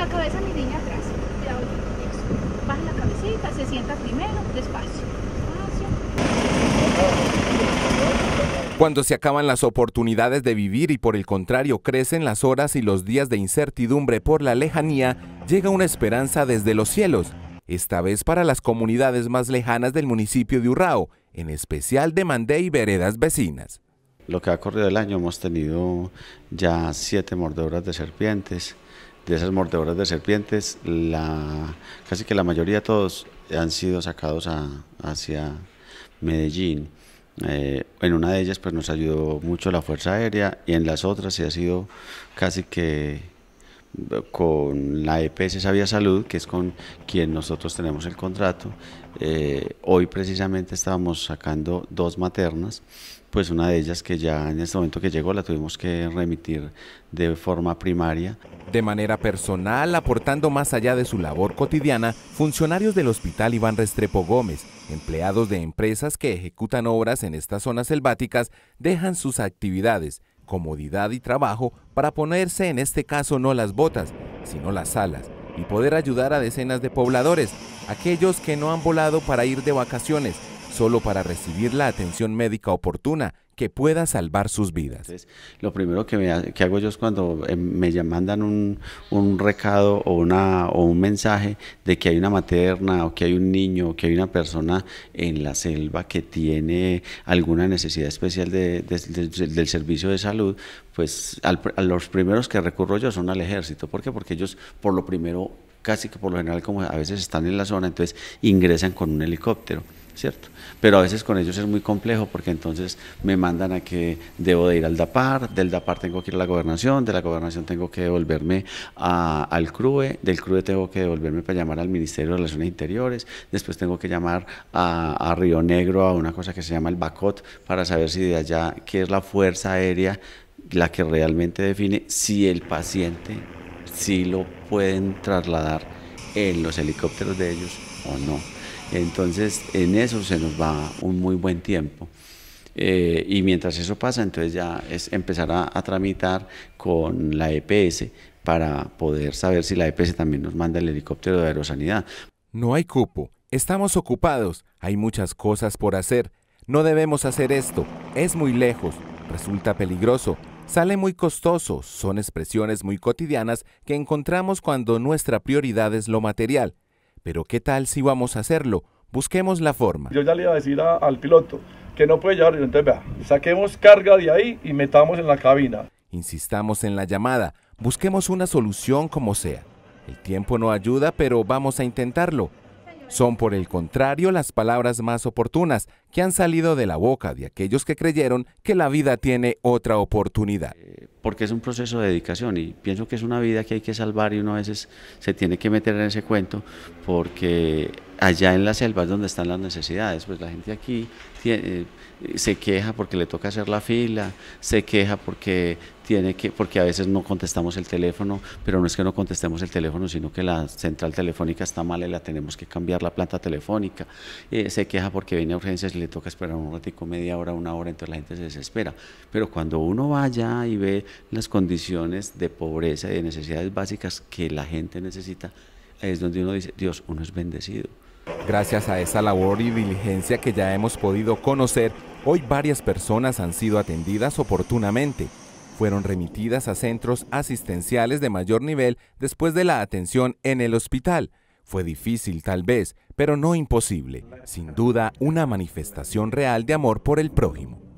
la cabeza mi niña atrás. cabecita, se sienta primero, Cuando se acaban las oportunidades de vivir y por el contrario crecen las horas y los días de incertidumbre por la lejanía, llega una esperanza desde los cielos, esta vez para las comunidades más lejanas del municipio de Urrao, en especial de Mandé y veredas vecinas lo que ha corrido el año hemos tenido ya siete mordeduras de serpientes. De esas mordeduras de serpientes, la, casi que la mayoría todos han sido sacados hacia Medellín. Eh, en una de ellas pues nos ayudó mucho la Fuerza Aérea y en las otras se ha sido casi que con la EPS Sabia Salud, que es con quien nosotros tenemos el contrato. Eh, hoy precisamente estábamos sacando dos maternas, pues una de ellas que ya en este momento que llegó la tuvimos que remitir de forma primaria. De manera personal, aportando más allá de su labor cotidiana, funcionarios del Hospital Iván Restrepo Gómez, empleados de empresas que ejecutan obras en estas zonas selváticas, dejan sus actividades comodidad y trabajo para ponerse en este caso no las botas, sino las alas, y poder ayudar a decenas de pobladores, aquellos que no han volado para ir de vacaciones, solo para recibir la atención médica oportuna que pueda salvar sus vidas. Entonces, lo primero que, hago yo es cuando eh, me mandan un, recado o, una, o un mensaje de que hay una materna o que hay un niño o que hay una persona en la selva que tiene alguna necesidad especial del servicio de salud, pues a los primeros que recurro yo son al ejército. ¿Por qué? Porque ellos por lo primero casi que por lo general como a veces están en la zona, entonces ingresan con un helicóptero. ¿cierto? Pero a veces con ellos es muy complejo porque entonces me mandan a que debo de ir al DAPAR, del DAPAR tengo que ir a la gobernación, de la gobernación tengo que devolverme al CRUE, del CRUE tengo que devolverme para llamar al Ministerio de Relaciones Interiores, después tengo que llamar a, a Río Negro a una cosa que se llama el BACOT para saber si de allá, que es la fuerza aérea la que realmente define si el paciente si lo pueden trasladar en los helicópteros de ellos o no. Entonces, en eso se nos va un muy buen tiempo. Eh, y mientras eso pasa, entonces ya es empezar a, a, tramitar con la EPS para poder saber si la EPS también nos manda el helicóptero de aerosanidad. No hay cupo, estamos ocupados, hay muchas cosas por hacer. No debemos hacer esto, es muy lejos, resulta peligroso, sale muy costoso, son expresiones muy cotidianas que encontramos cuando nuestra prioridad es lo material. Pero ¿qué tal si vamos a hacerlo? Busquemos la forma. Yo ya le iba a decir al piloto que no puede llevar, entonces vea, saquemos carga de ahí y metamos en la cabina. Insistamos en la llamada, busquemos una solución como sea. El tiempo no ayuda, pero vamos a intentarlo. Son por el contrario las palabras más oportunas que han salido de la boca de aquellos que creyeron que la vida tiene otra oportunidad. Eh, porque es un proceso de dedicación y pienso que es una vida que hay que salvar y uno a veces se tiene que meter en ese cuento porque allá en la selva es donde están las necesidades, pues la gente aquí eh, se queja porque le toca hacer la fila, se queja porque tiene que porque a veces no contestamos el teléfono, pero no es que no contestemos el teléfono, sino que la central telefónica está mal y la tenemos que cambiar la planta telefónica. Eh, se queja porque viene a urgencias le toca esperar un ratico, media hora, una hora, entonces la gente se desespera. Pero cuando uno va allá y ve las condiciones de pobreza y de necesidades básicas que la gente necesita, es donde uno dice, Dios, uno es bendecido. Gracias a esa labor y diligencia que ya hemos podido conocer, hoy varias personas han sido atendidas oportunamente. Fueron remitidas a centros asistenciales de mayor nivel después de la atención en el hospital. Fue difícil tal vez, pero no imposible, sin duda una manifestación real de amor por el prójimo.